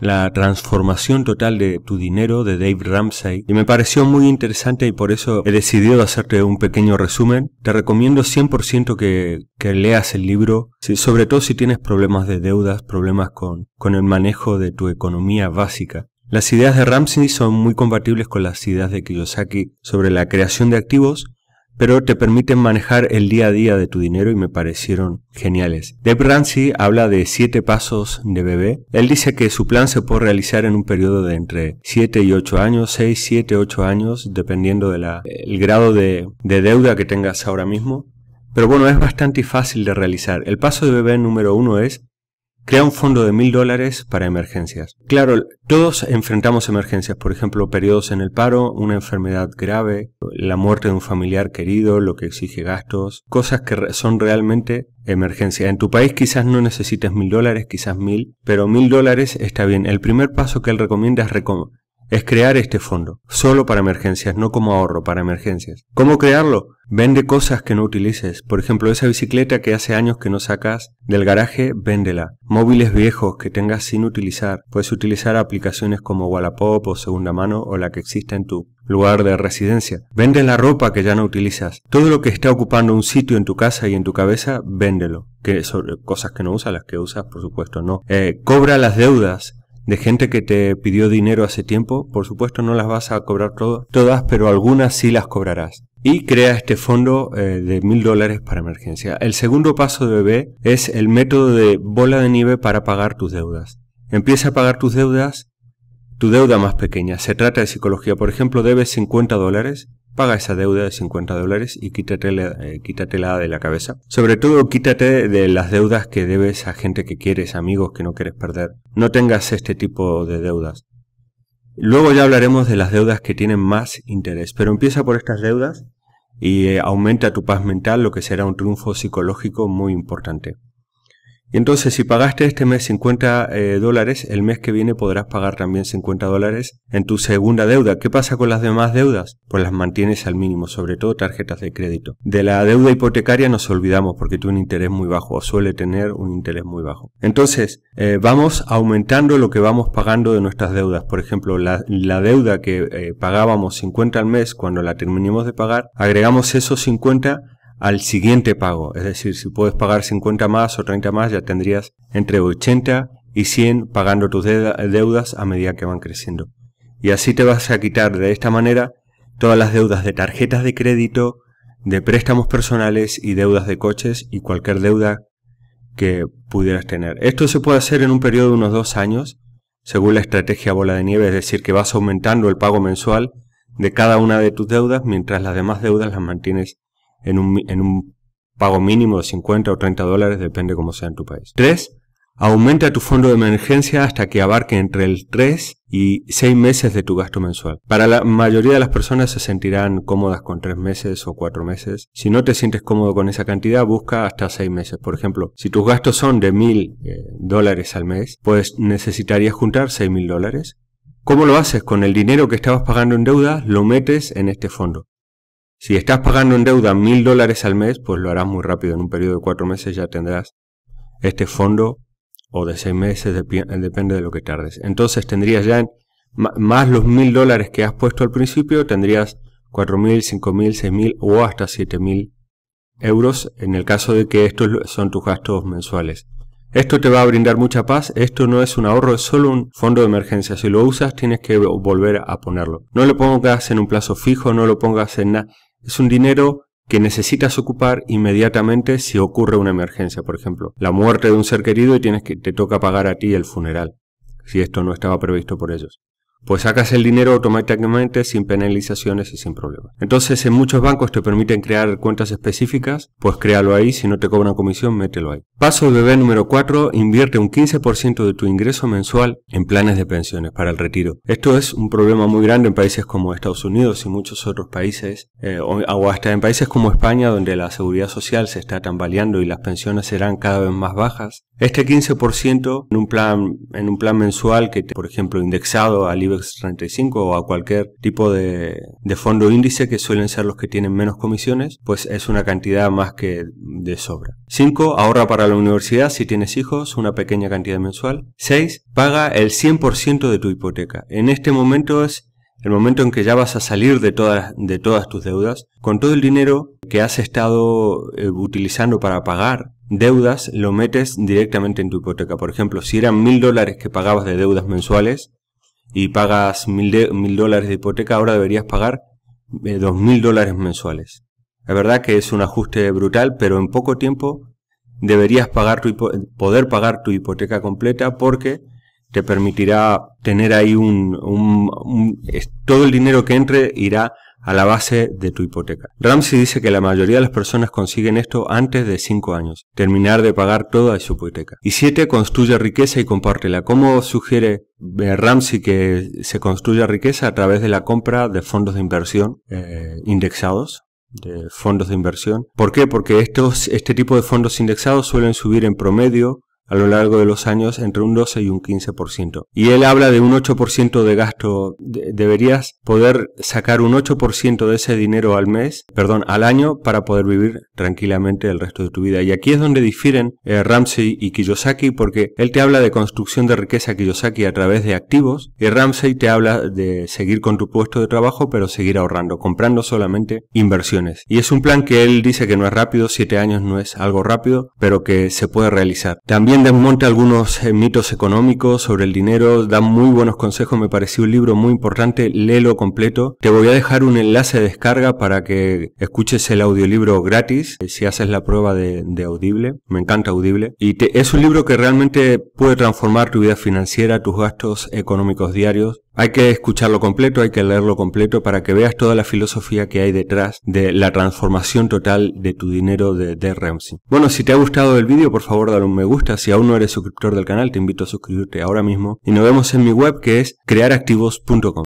la transformación total de tu dinero de Dave Ramsey y me pareció muy interesante y por eso he decidido hacerte un pequeño resumen. Te recomiendo 100% que, que, leas el libro, sobre todo si tienes problemas de deudas, problemas con, con el manejo de tu economía básica. Las ideas de Ramsey son muy compatibles con las ideas de Kiyosaki sobre la creación de activos pero te permiten manejar el día a día de tu dinero y me parecieron geniales. Deb Ramsey habla de 7 pasos de bebé. Él dice que su plan se puede realizar en un periodo de entre 7 y 8 años, 6, 7, 8 años, dependiendo del grado de, de deuda que tengas ahora mismo. Pero bueno, es bastante fácil de realizar. El paso de bebé número uno es Crea un fondo de mil dólares para emergencias. Claro, todos enfrentamos emergencias, por ejemplo, periodos en el paro, una enfermedad grave, la muerte de un familiar querido, lo que exige gastos, cosas que son realmente emergencia. En tu país quizás no necesites mil dólares, quizás mil, pero mil dólares está bien. El primer paso que él recomienda es recomendar es crear este fondo, solo para emergencias, no como ahorro, para emergencias. ¿Cómo crearlo? Vende cosas que no utilices. Por ejemplo, esa bicicleta que hace años que no sacas del garaje, véndela. Móviles viejos que tengas sin utilizar. Puedes utilizar aplicaciones como Wallapop o Segunda Mano o la que exista en tu lugar de residencia. Vende la ropa que ya no utilizas. Todo lo que está ocupando un sitio en tu casa y en tu cabeza, véndelo. Que cosas que no usas, las que usas, por supuesto, no. Eh, cobra las deudas de gente que te pidió dinero hace tiempo. Por supuesto no las vas a cobrar todas, pero algunas sí las cobrarás. Y crea este fondo eh, de mil dólares para emergencia. El segundo paso de bebé es el método de bola de nieve para pagar tus deudas. Empieza a pagar tus deudas, tu deuda más pequeña. Se trata de psicología. Por ejemplo, debes 50 dólares. Paga esa deuda de 50 dólares y quítatela, eh, de la cabeza. Sobre todo quítate de las deudas que debes a gente que quieres, amigos que no quieres perder. No tengas este tipo de deudas. Luego ya hablaremos de las deudas que tienen más interés, pero empieza por estas deudas y eh, aumenta tu paz mental, lo que será un triunfo psicológico muy importante. Entonces, si pagaste este mes 50 eh, dólares, el mes que viene podrás pagar también 50 dólares en tu segunda deuda. ¿Qué pasa con las demás deudas? Pues las mantienes al mínimo, sobre todo tarjetas de crédito. De la deuda hipotecaria nos olvidamos porque tiene un interés muy bajo o suele tener un interés muy bajo. Entonces, eh, vamos aumentando lo que vamos pagando de nuestras deudas. Por ejemplo, la, deuda que eh, pagábamos 50 al mes cuando la terminemos de pagar, agregamos esos 50 al siguiente pago. Es decir, si puedes pagar 50 más o 30 más, ya tendrías entre 80 y 100 pagando tus deudas a medida que van creciendo. Y así te vas a quitar de esta manera todas las deudas de tarjetas de crédito, de préstamos personales y deudas de coches y cualquier deuda que pudieras tener. Esto se puede hacer en un periodo de unos dos años, según la estrategia bola de nieve, es decir, que vas aumentando el pago mensual de cada una de tus deudas mientras las demás deudas las mantienes en un, pago mínimo de 50 o 30 dólares, depende cómo sea en tu país. 3. Aumenta tu fondo de emergencia hasta que abarque entre el 3 y 6 meses de tu gasto mensual. Para la mayoría de las personas se sentirán cómodas con 3 meses o 4 meses. Si no te sientes cómodo con esa cantidad, busca hasta 6 meses. Por ejemplo, si tus gastos son de 1000 eh, dólares al mes, pues necesitarías juntar 6000 dólares. ¿Cómo lo haces? Con el dinero que estabas pagando en deuda, lo metes en este fondo. Si estás pagando en deuda mil dólares al mes, pues lo harás muy rápido. En un periodo de cuatro meses ya tendrás este fondo o de seis meses, depende de lo que tardes. Entonces tendrías ya más los mil dólares que has puesto al principio, tendrías cuatro mil, cinco mil, seis mil o hasta siete mil euros en el caso de que estos son tus gastos mensuales. Esto te va a brindar mucha paz, esto no es un ahorro, es solo un fondo de emergencia. Si lo usas tienes que volver a ponerlo. No lo pongas en un plazo fijo, no lo pongas en nada. Es un dinero que necesitas ocupar inmediatamente si ocurre una emergencia, por ejemplo, la muerte de un ser querido y tienes que te toca pagar a ti el funeral, si esto no estaba previsto por ellos pues sacas el dinero automáticamente sin penalizaciones y sin problemas. Entonces en muchos bancos te permiten crear cuentas específicas, pues créalo ahí, si no te cobran comisión, mételo ahí. Paso bebé número 4, invierte un 15% de tu ingreso mensual en planes de pensiones para el retiro. Esto es un problema muy grande en países como Estados Unidos y muchos otros países, eh, o hasta en países como España, donde la seguridad social se está tambaleando y las pensiones serán cada vez más bajas. Este 15% en un plan, en un plan mensual que, por ejemplo, indexado a IBE 35 o a cualquier tipo de, fondo índice que suelen ser los que tienen menos comisiones, pues es una cantidad más que de sobra. 5. Ahorra para la universidad si tienes hijos, una pequeña cantidad mensual. 6. Paga el 100% de tu hipoteca. En este momento es el momento en que ya vas a salir de todas, de todas tus deudas, con todo el dinero que has estado eh, utilizando para pagar deudas, lo metes directamente en tu hipoteca. Por ejemplo, si eran mil dólares que pagabas de deudas mensuales, y pagas mil, mil dólares de hipoteca, ahora deberías pagar eh, dos mil dólares mensuales. Es verdad que es un ajuste brutal, pero en poco tiempo deberías pagar tu poder pagar tu hipoteca completa porque te permitirá tener ahí todo el dinero que entre irá a la base de tu hipoteca. Ramsey dice que la mayoría de las personas consiguen esto antes de 5 años, terminar de pagar toda su hipoteca. Y 7. Construye riqueza y compártela. ¿Cómo sugiere eh, Ramsey que se construya riqueza a través de la compra de fondos de inversión eh, indexados? de fondos de inversión. ¿Por qué? Porque estos, este tipo de fondos indexados suelen subir en promedio a lo largo de los años entre un 12 y un 15%. Y él habla de un 8% de gasto. deberías poder sacar un 8% de ese dinero al mes, perdón, al año para poder vivir tranquilamente el resto de tu vida. Y aquí es donde difieren eh, Ramsey y Kiyosaki porque él te habla de construcción de riqueza Kiyosaki a través de activos y Ramsey te habla de seguir con tu puesto de trabajo pero seguir ahorrando, comprando solamente inversiones. Y es un plan que él dice que no es rápido, 7 años no es algo rápido, pero que se puede realizar. También también desmonta algunos eh, mitos económicos sobre el dinero, da muy buenos consejos, me pareció un libro muy importante, léelo completo. Te voy a dejar un enlace de descarga para que escuches el audiolibro gratis, eh, si haces la prueba de, Audible, me encanta Audible. Y es un libro que realmente puede transformar tu vida financiera, tus gastos económicos diarios hay que escucharlo completo, hay que leerlo completo para que veas toda la filosofía que hay detrás de la transformación total de tu dinero de, de Ramsey. Bueno, si te ha gustado el vídeo, por favor dale un me gusta. Si aún no eres suscriptor del canal, te invito a suscribirte ahora mismo. Y nos vemos en mi web que es crearactivos.com.